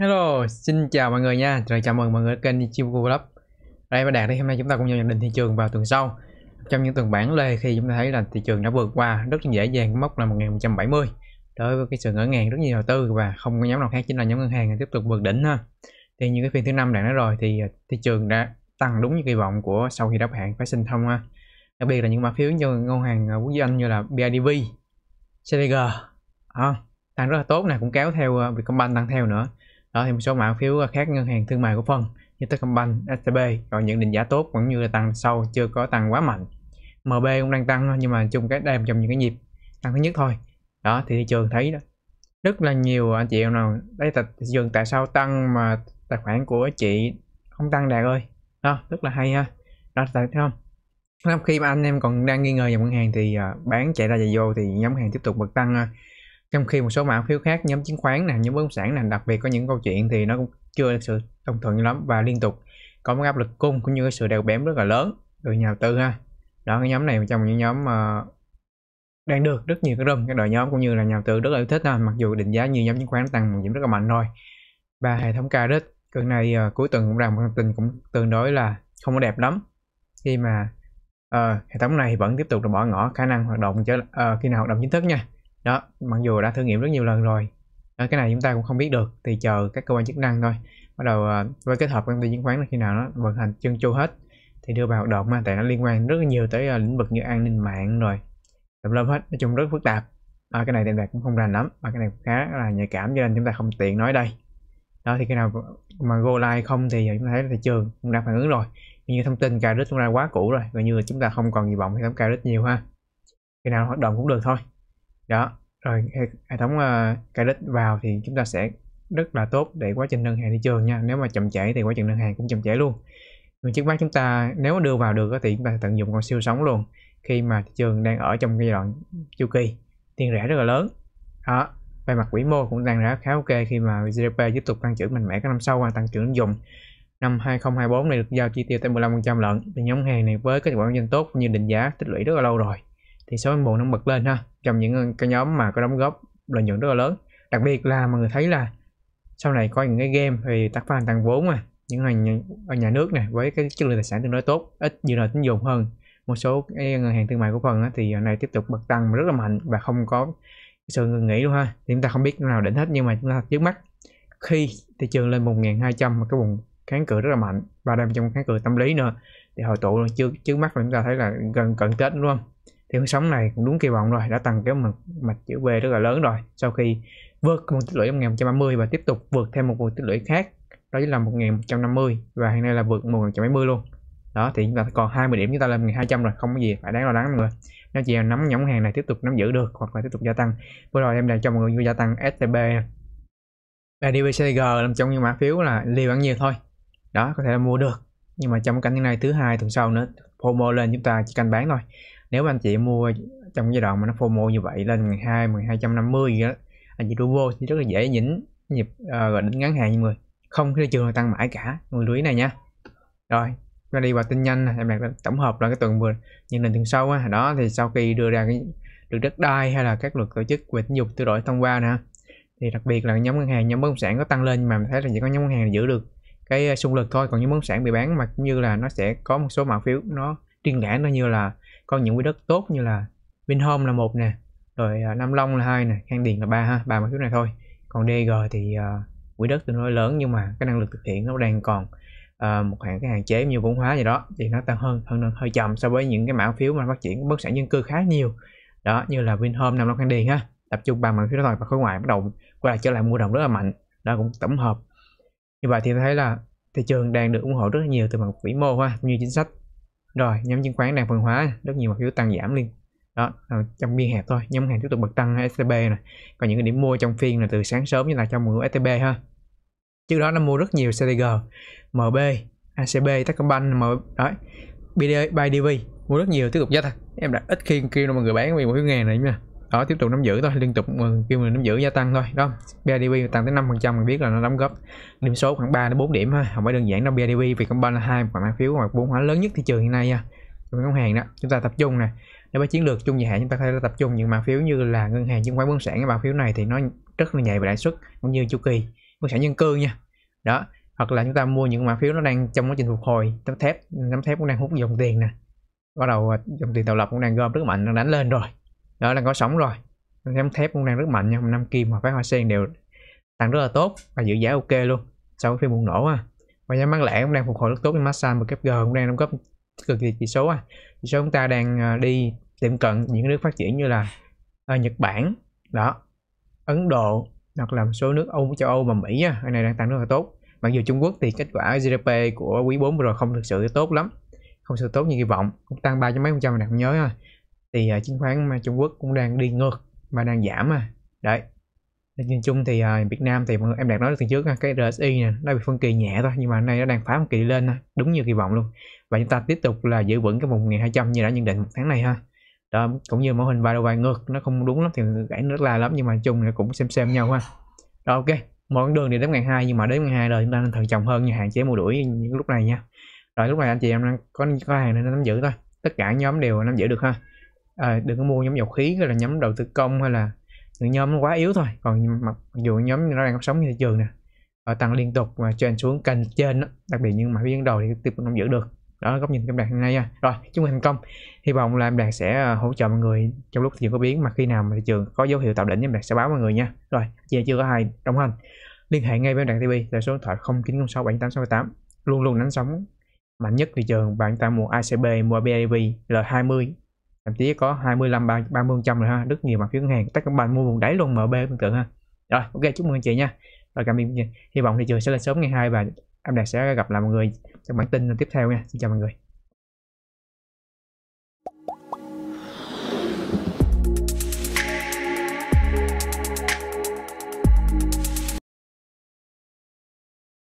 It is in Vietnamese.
Hello, xin chào mọi người nha. Rồi chào mừng mọi người đến kênh Nichibu Lab. Đây và đạt đây hôm nay chúng ta cùng nhau nhận định thị trường vào tuần sau. Trong những tuần bản lề khi chúng ta thấy là thị trường đã vượt qua rất dễ dàng mốc là 1170 đối với cái sự ngỡ ngàng rất nhiều đầu tư và không có nhóm nào khác chính là nhóm ngân hàng tiếp tục vượt đỉnh ha. Thì như cái phiên thứ năm đạt nói rồi thì à, thị trường đã tăng đúng như kỳ vọng của sau khi đáp hạn phải sinh thông ha. Đặc biệt là những mã phiếu như ngân hàng à, quốc doanh như là BIDV, CDG, à, tăng rất là tốt này cũng kéo theo à, Vietcombank tăng theo nữa đó thì một số mã phiếu khác ngân hàng thương mại của phân như Techcombank, STB có những định giá tốt vẫn như là tăng sâu chưa có tăng quá mạnh MB cũng đang tăng nhưng mà chung cái đàm trong những cái nhịp tăng thứ nhất thôi đó thì thị trường thấy đó rất là nhiều anh chị em nào đây là thị trường tại sao tăng mà tài khoản của chị không tăng đạt ơi đó rất là hay ha đó tại thấy không khi mà anh em còn đang nghi ngờ dòng ngân hàng thì à, bán chạy ra và vô thì nhóm hàng tiếp tục bật tăng trong khi một số mã phiếu khác nhóm chứng khoán nè nhóm bất động sản nè đặc biệt có những câu chuyện thì nó cũng chưa sự đồng thuận lắm và liên tục có một áp lực cung cũng như cái sự đeo bám rất là lớn từ nhà đầu tư ha đó cái nhóm này trong những nhóm mà ờ, uh, đang được rất nhiều cái room cái đội nhóm cũng như là nhà đầu tư rất là yêu thích ha mặc dù định giá như nhóm chứng khoán tăng một điểm rất là mạnh rồi và hệ thống ca đích gần này uh, ờ, cuối tuần cũng ra một thông tin cũng tương đối là không có đẹp lắm khi mà uh, hệ thống này vẫn tiếp tục là bỏ ngỏ khả năng hoạt động cho uh, khi nào hoạt động chính thức nha đó mặc dù đã thử nghiệm rất nhiều lần rồi đó, cái này chúng ta cũng không biết được thì chờ các cơ quan chức năng thôi bắt đầu ờ, với kết hợp công ty chứng khoán là khi nào nó vận hành chân chu hết thì đưa vào hoạt động mà tại nó liên quan rất nhiều tới ờ, lĩnh vực như an ninh mạng rồi tùm lum hết nói chung rất phức tạp à, cái này tiền bạc cũng không rành lắm và cái này khá là nhạy cảm cho nên chúng ta không tiện nói đây đó thì khi nào mà go live không thì chúng ta thấy thị trường cũng đã phản ứng rồi như thông tin cà rít chúng ta quá cũ rồi gần như là chúng ta không còn kỳ vọng hệ thống cà rít nhiều ha khi nào hoạt động cũng được thôi đó rồi hệ thống uh, ờ, credit vào thì chúng ta sẽ rất là tốt để quá trình nâng hàng thị trường nha nếu mà chậm trễ thì quá trình nâng hàng cũng chậm trễ luôn nhưng trước mắt chúng ta nếu đưa vào được thì chúng ta tận dụng con siêu sóng luôn khi mà thị trường đang ở trong giai đoạn chu kỳ tiền rẻ rất là lớn đó về mặt vĩ mô cũng đang rẻ khá ok khi mà GDP tiếp tục tăng trưởng mạnh mẽ các năm sau và tăng trưởng dùng năm 2024 này được giao chi tiêu tới 15% lận thì nhóm hàng này với kết quả kinh doanh tốt như định giá tích lũy rất là lâu rồi thì số cán bộ nó bật lên ha trong những cái nhóm mà có đóng góp lợi nhuận rất là lớn đặc biệt là mọi người thấy là sau này có những cái game thì tác phan tăng vốn mà những ngành ở nhà nước này với cái chất lượng tài sản tương đối tốt ít dư nợ tín dụng hơn một số cái ngân hàng thương mại cổ phần thì giờ này tiếp tục bật tăng rất là mạnh và không có sự ngừng nghỉ luôn ha thì chúng ta không biết nào đỉnh hết nhưng mà chúng ta trước mắt khi thị trường lên 1.200 mà cái vùng kháng cự rất là mạnh và đang trong kháng cự tâm lý nữa thì hồi tụ trước trước mắt là chúng ta thấy là gần cận tết đúng không thì con sóng này cũng đúng kỳ vọng rồi đã tăng cái mạch mặt chữ V rất là lớn rồi sau khi vượt một tích lũy 1130 và tiếp tục vượt thêm một vùng tích lũy khác đó chính là 1150 và hiện nay là vượt 1170 luôn đó thì chúng ta còn 20 điểm chúng ta lên 200 rồi không có gì phải đáng lo lắng mọi người nó chỉ là nắm nhóm hàng này tiếp tục nắm giữ được hoặc là tiếp tục gia tăng vừa rồi em đang cho mọi người gia tăng STB và DBCG trong những mã phiếu là liều ăn nhiều thôi đó có thể là mua được nhưng mà trong cảnh như này thứ hai tuần sau nữa FOMO lên chúng ta chỉ canh bán thôi nếu mà anh chị mua trong giai đoạn mà nó FOMO như vậy lên 12, 1250 gì đó, anh chị đu vô thì rất là dễ nhỉnh nhịp uh, gọi ngắn hạn như người không thị trường tăng mãi cả người lưới này nha rồi nó đi vào tin nhanh em đặt tổng hợp là cái tuần vừa nhưng nền tuần sau á đó thì sau khi đưa ra cái được đất đai hay là các luật tổ chức về tín dụng sửa đổi thông qua nè thì đặc biệt là nhóm ngân hàng nhóm bất động sản có tăng lên mà mình thấy là chỉ có nhóm ngân hàng giữ được cái ờ, xung lực thôi còn nhóm bất động sản bị bán mà cũng như là nó sẽ có một số mã phiếu nó tuyên ngãn nó như là có những quỹ đất tốt như là Vinhome là một nè rồi à, Nam Long là hai nè Khang Điền là ba ha ba mã phiếu này thôi còn DG thì uh, quỹ đất tương đối lớn nhưng mà cái năng lực thực hiện nó đang còn uh, một hạn cái hạn chế như vốn hóa gì đó thì nó tăng hơn hơn hơi chậm so với những cái mã phiếu mà phát triển bất sản dân cư khá nhiều đó như là Vinhome Nam Long Khang Điền ha tập trung ba mã phiếu đó thôi và khối ngoại bắt đầu quay trở lại mua đồng rất là mạnh đó cũng tổng hợp như vậy thì thấy là thị trường đang được ủng hộ rất là nhiều từ mặt vĩ mô ha như chính sách rồi nhóm chứng khoán đang phân hóa rất nhiều cổ phiếu tăng giảm liên đó à, trong biên hẹp thôi nhóm hàng tiếp tục bật tăng STB này còn những cái điểm mua trong phiên là từ sáng sớm như là trong mua STB ha trước đó nó mua rất nhiều CTG MB ACB Techcombank M đó BIDV mua rất nhiều tiếp tục giá thật em đã ít khi kêu mọi người bán vì một phiếu ngàn này nha đó tiếp tục nắm giữ thôi liên tục ừ, kêu mà nắm giữ gia tăng thôi đó BIDV tăng tới 5 phần trăm mình biết là nó đóng góp điểm số khoảng 3 đến 4 điểm ha không phải đơn giản đâu BIDV vì công là hai khoản cổ phiếu mà vốn hóa lớn nhất thị trường hiện nay nha ngân hàng đó chúng ta tập trung nè đối có chiến lược chung dài hạn chúng ta có thể tập trung những mã phiếu như là ngân hàng chứng khoán bất sản cái mã phiếu này thì nó rất là nhạy về lãi suất cũng như chu kỳ bất sản dân cư nha đó hoặc là chúng ta mua những mã phiếu nó đang trong quá trình phục hồi tấm thép tấm thép cũng đang hút dòng tiền nè bắt đầu à, dòng tiền tạo lập cũng đang gom rất mạnh đang đánh lên rồi đó là có sóng rồi nhóm thép cũng đang rất mạnh nha, năm kim và phái hoa sen đều tăng rất là tốt và giữ giá ok luôn sau khi bùng nổ à và nhóm bán lẻ cũng đang phục hồi rất tốt nhưng massage và kép g cũng đang nâng cấp cực kỳ chỉ số à chỉ số chúng ta đang à, đi tiệm cận những nước phát triển như là à, nhật bản đó ấn độ hoặc là một số nước Âu, châu Âu và Mỹ nha, cái này đang tăng rất là tốt. Mặc dù Trung Quốc thì kết quả GDP của quý 4 vừa rồi không thực sự tốt lắm, không sự tốt như kỳ vọng, cũng tăng ba cho mấy phần trăm này không nhớ ha thì uh, chứng khoán mà Trung Quốc cũng đang đi ngược mà đang giảm mà đấy nhìn chung thì uh, Việt Nam thì em đã nói từ trước cái RSI nè nó bị phân kỳ nhẹ thôi nhưng mà nay nó đang phá một kỳ lên đúng như kỳ vọng luôn và chúng ta tiếp tục là giữ vững cái vùng 1200 như đã nhận định một tháng này ha đó cũng như mẫu hình vai đầu vai ngược nó không đúng lắm thì gãy rất là lắm nhưng mà chung là cũng xem xem nhau ha đó ok một con đường thì đến ngàn hai nhưng mà đến ngàn hai rồi chúng ta nên thận trọng hơn và hạn chế mua đuổi những lúc này nha rồi lúc này anh chị em đang có có hàng nên nắm giữ thôi tất cả nhóm đều nắm giữ được ha à, đừng có mua nhóm dầu khí hay là nhóm đầu tư công hay là những nhóm nó quá yếu thôi còn mặc dù nhóm nó đang sống như thị trường nè à, tăng liên tục và trên xuống kênh trên đó. đặc biệt những mã biến đầu thì tiếp tục không giữ được đó là góc nhìn của đạt hôm nay nha rồi chúc mừng thành công hy vọng là em đạt sẽ à, hỗ trợ mọi người trong lúc thị trường có biến mà khi nào mà thị trường có dấu hiệu tạo đỉnh em đạt sẽ báo mọi người nha rồi giờ chưa có hai đồng hành liên hệ ngay với đạt tv là số điện thoại 0906 7868 luôn luôn đánh sóng mạnh nhất thị trường bạn ta mua ICB mua BIV L20 thậm chí có 25 30 trăm rồi ha rất nhiều mặt phiếu ngân hàng tất cả bạn mua vùng đáy luôn MB tương tự ha rồi ok chúc mừng anh chị nha rồi cảm ơn hy vọng thị trường sẽ lên sớm ngày hai và em đạt sẽ gặp lại mọi người trong bản tin tiếp theo nha xin chào mọi người